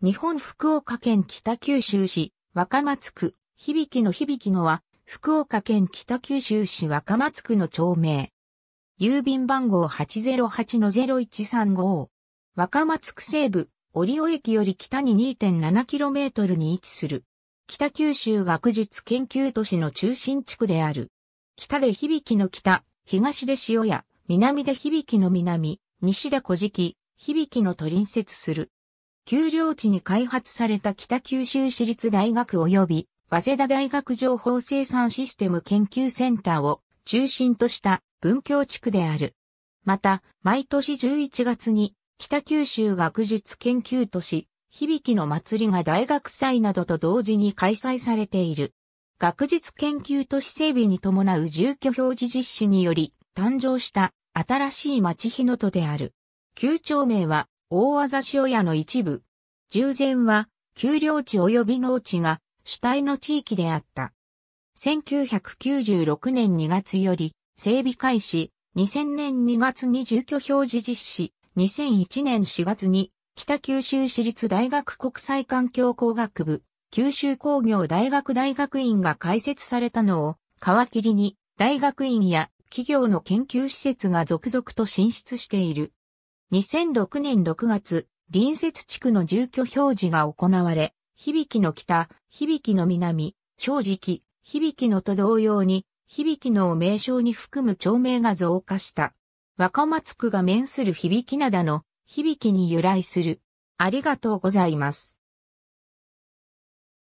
日本福岡県北九州市若松区響の響のは福岡県北九州市若松区の町名。郵便番号8 0 8 0 1 3 5若松区西部、折尾駅より北に 2.7km に位置する。北九州学術研究都市の中心地区である。北で響の北、東で塩屋、南で響の南、西で小敷、響のと隣接する。丘陵地に開発された北九州市立大学及び、早稲田大学情報生産システム研究センターを中心とした文教地区である。また、毎年11月に北九州学術研究都市、響きの祭りが大学祭などと同時に開催されている。学術研究都市整備に伴う住居表示実施により誕生した新しい町日の都である。旧町名は大技塩屋の一部。従前は、丘陵地及び農地が主体の地域であった。1996年2月より整備開始、2000年2月に住居表示実施、2001年4月に北九州市立大学国際環境工学部、九州工業大学大学院が開設されたのを皮切りに大学院や企業の研究施設が続々と進出している。2006年6月、隣接地区の住居表示が行われ、響きの北、響きの南、正直、響きのと同様に、響きのを名称に含む町名が増加した。若松区が面する響き灘の響きに由来する。ありがとうございます。